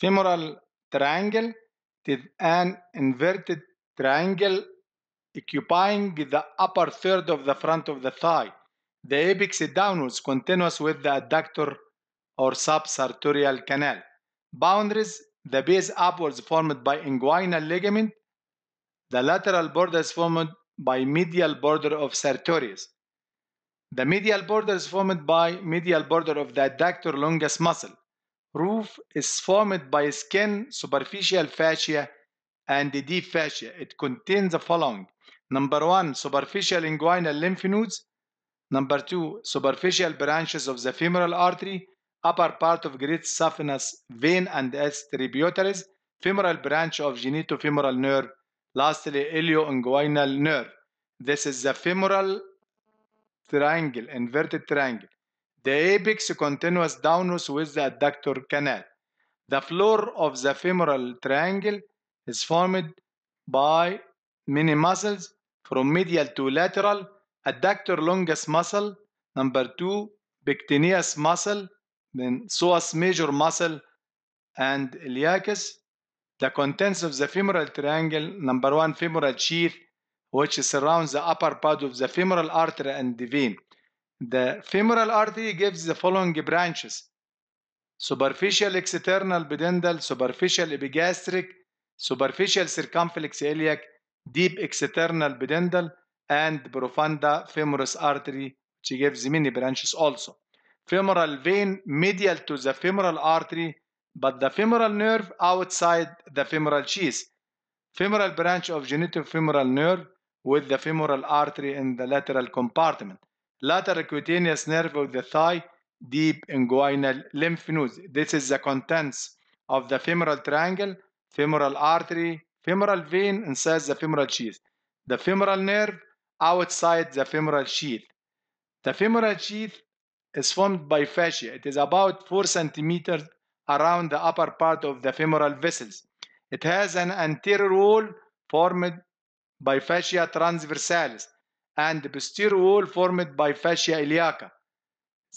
femoral triangle with an inverted triangle occupying the upper third of the front of the thigh. The apex is downwards, continuous with the adductor or subsartorial canal. Boundaries, the base upwards formed by inguinal ligament. The lateral border is formed by medial border of sartorius. The medial border is formed by medial border of the adductor longus muscle. Roof is formed by skin, superficial fascia, and deep fascia. It contains the following. Number one, superficial inguinal lymph nodes. Number two, superficial branches of the femoral artery, upper part of great saphenous vein and its tributaries, femoral branch of genitofemoral nerve, lastly, ilioinguinal nerve. This is the femoral triangle, inverted triangle. The apex continuous downwards with the adductor canal. The floor of the femoral triangle is formed by many muscles from medial to lateral, adductor longus muscle, number two, pectineus muscle, then psoas major muscle, and iliacus. The contents of the femoral triangle, number one, femoral sheath, which surrounds the upper part of the femoral artery and the vein. The femoral artery gives the following branches superficial external pedendal, superficial epigastric, superficial circumflex iliac, deep external pedendal, and profunda femoris artery, which gives many branches also. Femoral vein medial to the femoral artery, but the femoral nerve outside the femoral sheath. Femoral branch of genitofemoral nerve with the femoral artery in the lateral compartment lateral cutaneous nerve of the thigh, deep inguinal lymph nodes. This is the contents of the femoral triangle, femoral artery, femoral vein inside the femoral sheath. The femoral nerve outside the femoral sheath. The femoral sheath is formed by fascia. It is about 4 centimeters around the upper part of the femoral vessels. It has an anterior wall formed by fascia transversalis and the posterior wall formed by fascia iliaca.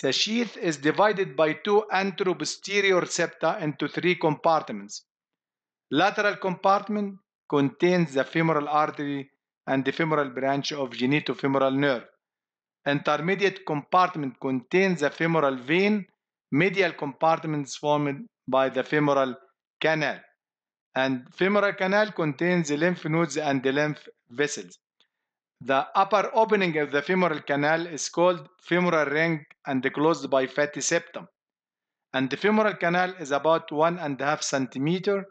The sheath is divided by two anteroposterior septa into three compartments. Lateral compartment contains the femoral artery and the femoral branch of genitofemoral nerve. Intermediate compartment contains the femoral vein. Medial compartment is formed by the femoral canal. And femoral canal contains the lymph nodes and the lymph vessels. The upper opening of the femoral canal is called femoral ring and closed by fatty septum. And the femoral canal is about one and a half centimeter.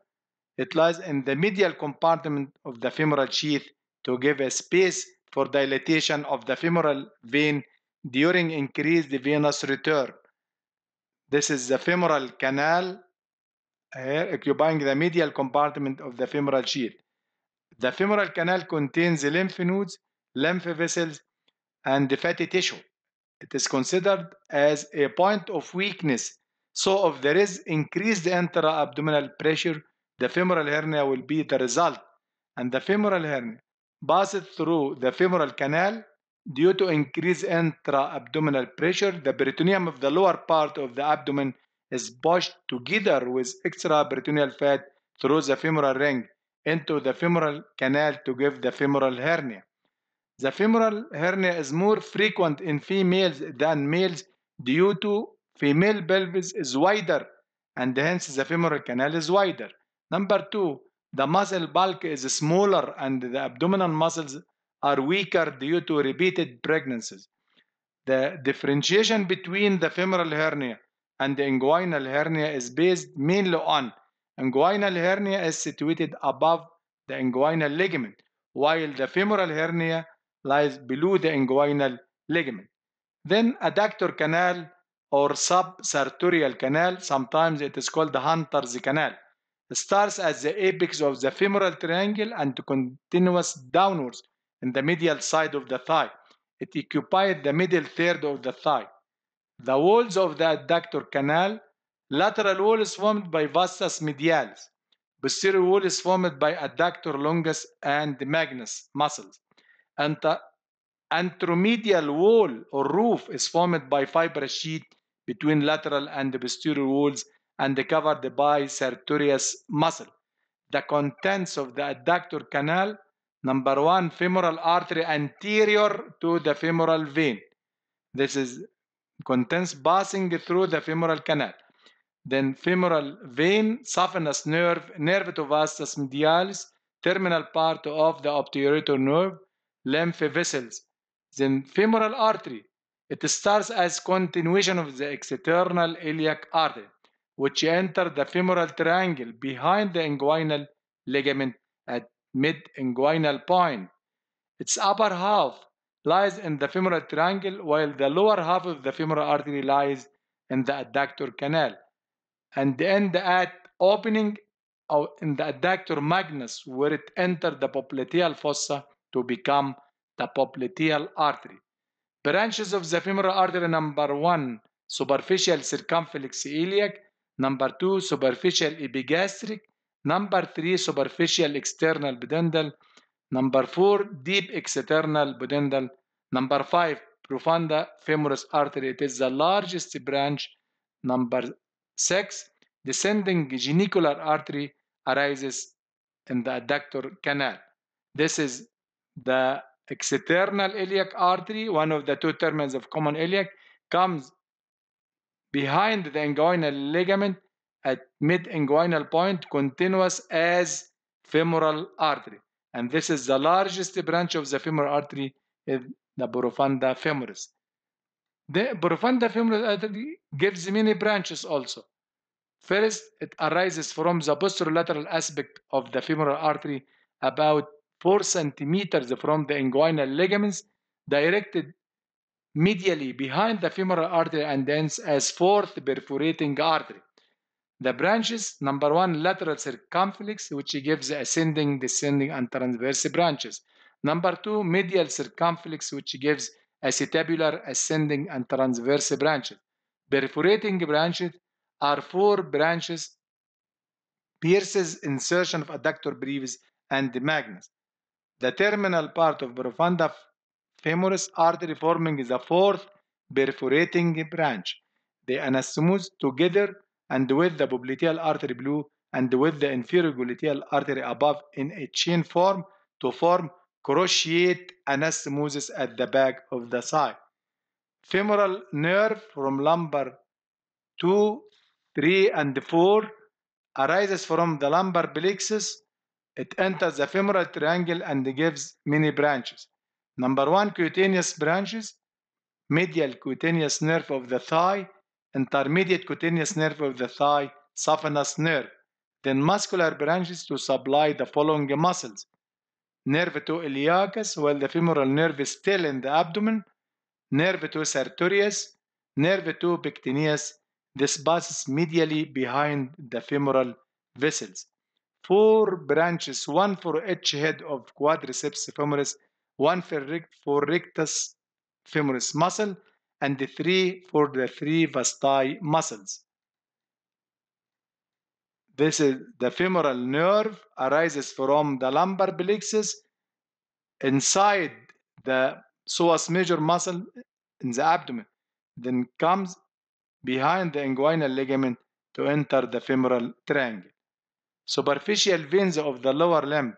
It lies in the medial compartment of the femoral sheath to give a space for dilatation of the femoral vein during increased venous return. This is the femoral canal here, eh, occupying the medial compartment of the femoral sheath. The femoral canal contains lymph nodes lymph vessels, and the fatty tissue. It is considered as a point of weakness. So if there is increased intra-abdominal pressure, the femoral hernia will be the result. And the femoral hernia passes through the femoral canal due to increased intra-abdominal pressure. The peritoneum of the lower part of the abdomen is pushed together with extra peritoneal fat through the femoral ring into the femoral canal to give the femoral hernia. The femoral hernia is more frequent in females than males due to female pelvis is wider and hence the femoral canal is wider. Number two, the muscle bulk is smaller and the abdominal muscles are weaker due to repeated pregnancies. The differentiation between the femoral hernia and the inguinal hernia is based mainly on inguinal hernia is situated above the inguinal ligament, while the femoral hernia lies below the inguinal ligament. Then adductor canal or subsartorial canal, sometimes it is called the Hunter's canal, starts at the apex of the femoral triangle and continues downwards in the medial side of the thigh. It occupies the middle third of the thigh. The walls of the adductor canal, lateral wall is formed by vastus medialis, posterior wall is formed by adductor longus and magnus muscles and the antromedial wall or roof is formed by fibrous sheet between lateral and the posterior walls and covered by sartorius muscle. The contents of the adductor canal, number one, femoral artery anterior to the femoral vein. This is contents passing through the femoral canal. Then femoral vein, saphenous nerve, nerve to vastus medialis, terminal part of the obturator nerve, lymph vessels, then femoral artery. It starts as continuation of the external iliac artery, which enters the femoral triangle behind the inguinal ligament at mid-inguinal point. Its upper half lies in the femoral triangle, while the lower half of the femoral artery lies in the adductor canal, and end at opening uh, in the adductor magnus, where it enters the popliteal fossa to become the popliteal artery. Branches of the femoral artery number one, superficial circumflex iliac, number two, superficial epigastric, number three, superficial external pudendal, number four, deep external pudendal, number five, profunda femoris artery. It is the largest branch. Number six, descending genicular artery arises in the adductor canal. This is the external iliac artery, one of the two terminals of common iliac, comes behind the inguinal ligament at mid-inguinal point continuous as femoral artery. And this is the largest branch of the femoral artery is the profunda femoris. The profunda femoral artery gives many branches also. First, it arises from the posterolateral aspect of the femoral artery about 4 centimeters from the inguinal ligaments directed medially behind the femoral artery and ends as fourth perforating artery. The branches, number one, lateral circumflex, which gives ascending, descending, and transverse branches. Number two, medial circumflex, which gives acetabular, ascending, and transverse branches. Perforating branches are four branches, pierces, insertion of adductor brevis, and magnus. The terminal part of profunda femoris artery forming the fourth perforating branch. The anastomosis together and with the popliteal artery blue and with the inferior gluteal artery above in a chain form to form crochet anastomosis at the back of the thigh. Femoral nerve from lumbar 2, 3, and 4 arises from the lumbar plexus it enters the femoral triangle and gives many branches. Number one, cutaneous branches, medial cutaneous nerve of the thigh, intermediate cutaneous nerve of the thigh, saphenous nerve. Then muscular branches to supply the following muscles. Nerve to iliacus, while the femoral nerve is still in the abdomen. Nerve to sartorius, nerve to pectineus. This passes medially behind the femoral vessels four branches, one for each head of quadriceps femoris, one for rectus femoris muscle, and the three for the three vasti muscles. This is the femoral nerve arises from the lumbar plexus inside the psoas major muscle in the abdomen, then comes behind the inguinal ligament to enter the femoral triangle. Superficial veins of the lower limb.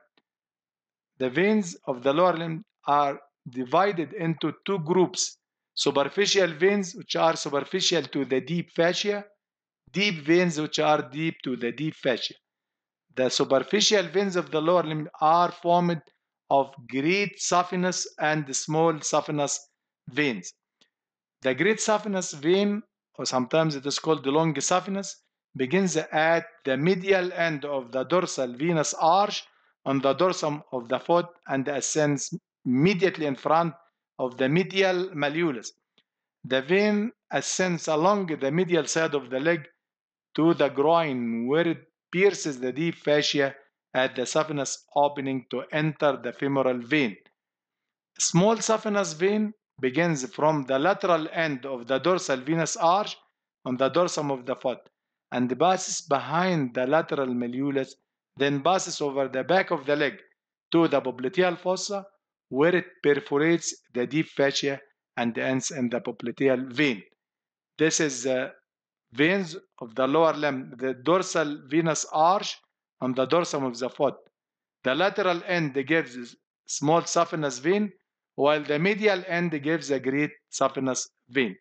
The veins of the lower limb are divided into two groups. Superficial veins, which are superficial to the deep fascia. Deep veins, which are deep to the deep fascia. The superficial veins of the lower limb are formed of great saphenous and small saphenous veins. The great saphenous vein, or sometimes it is called the long saphenous, begins at the medial end of the dorsal venous arch on the dorsum of the foot and ascends immediately in front of the medial malleolus. The vein ascends along the medial side of the leg to the groin where it pierces the deep fascia at the saphenous opening to enter the femoral vein. Small saphenous vein begins from the lateral end of the dorsal venous arch on the dorsum of the foot and the passes behind the lateral malleolus, then passes over the back of the leg to the popliteal fossa where it perforates the deep fascia and ends in the popliteal vein. This is the uh, veins of the lower limb, the dorsal venous arch on the dorsum of the foot. The lateral end gives small saphenous vein, while the medial end gives a great saphenous vein.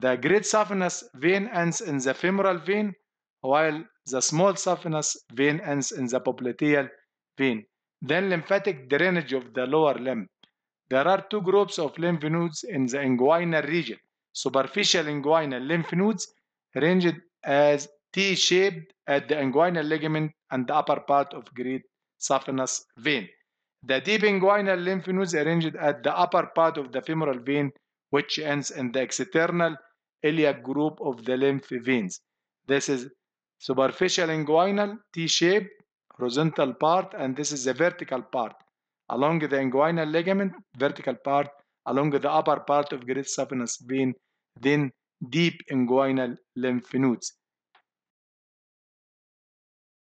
The great saphenous vein ends in the femoral vein, while the small saphenous vein ends in the popliteal vein. Then lymphatic drainage of the lower limb. There are two groups of lymph nodes in the inguinal region. Superficial inguinal lymph nodes ranged as T-shaped at the inguinal ligament and the upper part of great saphenous vein. The deep inguinal lymph nodes arranged at the upper part of the femoral vein which ends in the external iliac group of the lymph veins. This is superficial inguinal T-shaped horizontal part and this is the vertical part along the inguinal ligament, vertical part along the upper part of great saphenous vein, then deep inguinal lymph nodes.